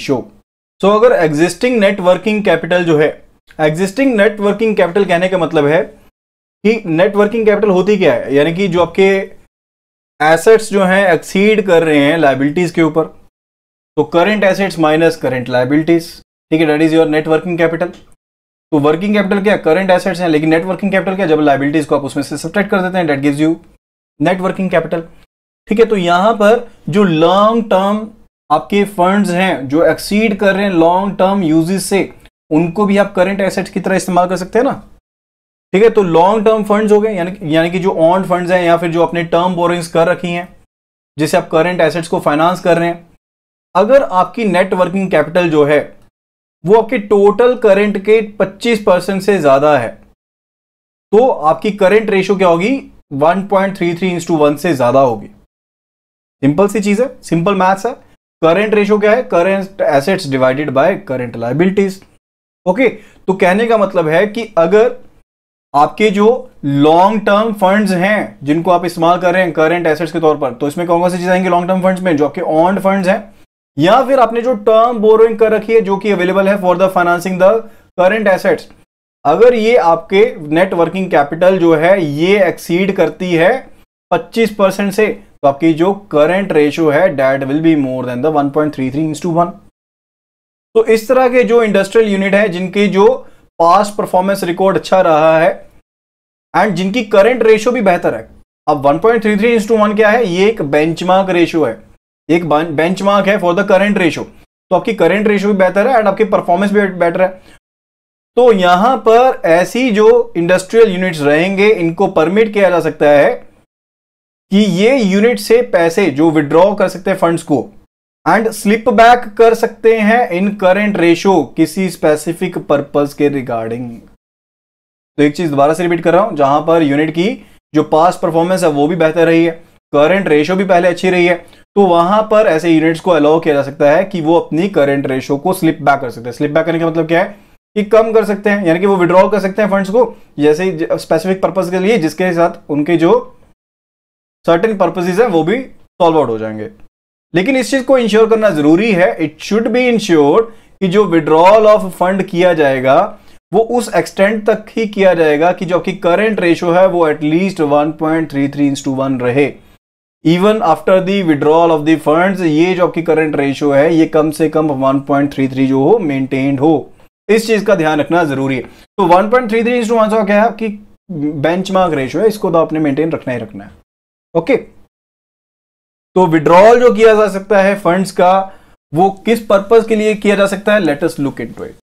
ratio so अगर existing networking capital जो है एग्जिस्टिंग नेटवर्किंग कैपिटल कहने का मतलब है कि नेटवर्किंग कैपिटल होती क्या है यानी कि जो आपके एसेट्स जो हैं एक्सीड कर रहे हैं लाइबिलिटीज के ऊपर तो current assets minus current liabilities ठीक है that is your net working capital तो वर्किंग कैपिटल क्या करंट एसेट्स हैं लेकिन नेटवर्किंग कैपिटल क्या जब लाइबिलिटीज को आप उसमें से सब्ट्रैक्ट कर देते हैं that gives you net working capital ठीक है तो यहां पर जो लॉन्ग टर्म आपके फंड्स हैं जो एक्सीड कर रहे हैं लॉन्ग टर्म यूजेस से उनको भी आप करंट एसेट्स की तरह इस्तेमाल कर सकते हैं ना ठीक है तो लॉन्ग टर्म फंड्स हो गए यानी यानी कि जो ऑन फंड्स हैं या फिर जो अपने टर्म बोरिंग्स कर रखी हैं जिसे आप करंट एसेट्स को फाइनेंस कर रहे हैं अगर आपकी नेटवर्किंग कैपिटल जो है वो आपके टोटल करंट के पच्चीस परसेंट से ज़्यादा है तो आपकी करेंट रेशो क्या होगी वन पॉइंट थ्री से ज़्यादा होगी सिंपल सी चीज़ है सिंपल मैथ्स है करेंट रेशो क्या है current assets divided by current liabilities okay तो कहने का मतलब है कि अगर आपके जो लॉन्ग टर्म फंड्स हैं जिनको आप इस्तेमाल कर रहे हैं करेंट एसेट्स के तौर पर तो इसमें कौन कौन सी चीजें आएंगे लॉन्ग टर्म फंड्स में जो आपके ऑन फंड्स हैं या फिर आपने जो टर्म बोरोइंग कर रखी है जो कि अवेलेबल है for the financing the current assets अगर ये आपके नेटवर्किंग कैपिटल जो है ये एक्सीड करती है 25 परसेंट से तो आपकी जो करंट रेशो है that will be more than the 1.33 point three three is to one तो इस तरह के जो इंडस्ट्रियल यूनिट है जिनके जो पास परफॉर्मेंस रिकॉर्ड अच्छा रहा है एंड जिनकी करंट रेशो भी बेहतर है अब 1.33 point three three is to one क्या है ये एक बेंचमार्क रेशियो है एक बेंचमार्क है फॉर द करेंट रेशो तो आपकी करंट रेशो भी बेहतर है एंड आपकी परफॉर्मेंस भी बेटर है तो यहां पर ऐसी जो इंडस्ट्रियल यूनिट्स रहेंगे इनको परमिट किया जा सकता है कि ये यूनिट से पैसे जो विड्रॉ कर सकते हैं फंड्स को एंड स्लिप बैक कर सकते हैं इन करेंट रेशो किसी स्पेसिफिक पर्पज के रिगार्डिंग तो एक चीज दोबारा से रिपीट कर रहा हूं जहां पर यूनिट की जो पास परफॉर्मेंस है वो भी बेहतर रही है करंट रेशो भी पहले अच्छी रही है तो वहां पर ऐसे यूनिट्स को अलाउ किया जा सकता है कि वो अपनी करंट रेशो को स्लिप बैक कर सकते हैं स्लिप बैक करने का मतलब क्या है कि कम कर सकते हैं यानी कि वो विड्रॉ कर सकते हैं फंड्स को जैसे स्पेसिफिक पर्पज के लिए जिसके साथ उनके जो सर्टेन पर्पजेज हैं वो भी सॉल्व आउट हो जाएंगे लेकिन इस चीज को इंश्योर करना जरूरी है इट शुड बी इंश्योर्ड कि जो विड्रॉल ऑफ फंड किया जाएगा वो उस एक्सटेंड तक ही किया जाएगा कि जो आपकी करेंट रेशो है वो at least 1.33 point three to one रहे even after the withdrawal of the funds ये जो आपकी करंट रेशियो है ये कम से कम 1.33 जो हो मेंटेन्ड हो इस चीज का ध्यान रखना जरूरी है तो 1.33 पॉइंट थ्री थ्री क्या है आपकी बेंचमार्क रेशियो है इसको तो आपने मेंटेन रखना ही रखना है ओके तो विड्रॉल जो किया जा सकता है फंड्स का वो किस पर्पज के लिए किया जा सकता है latest look into it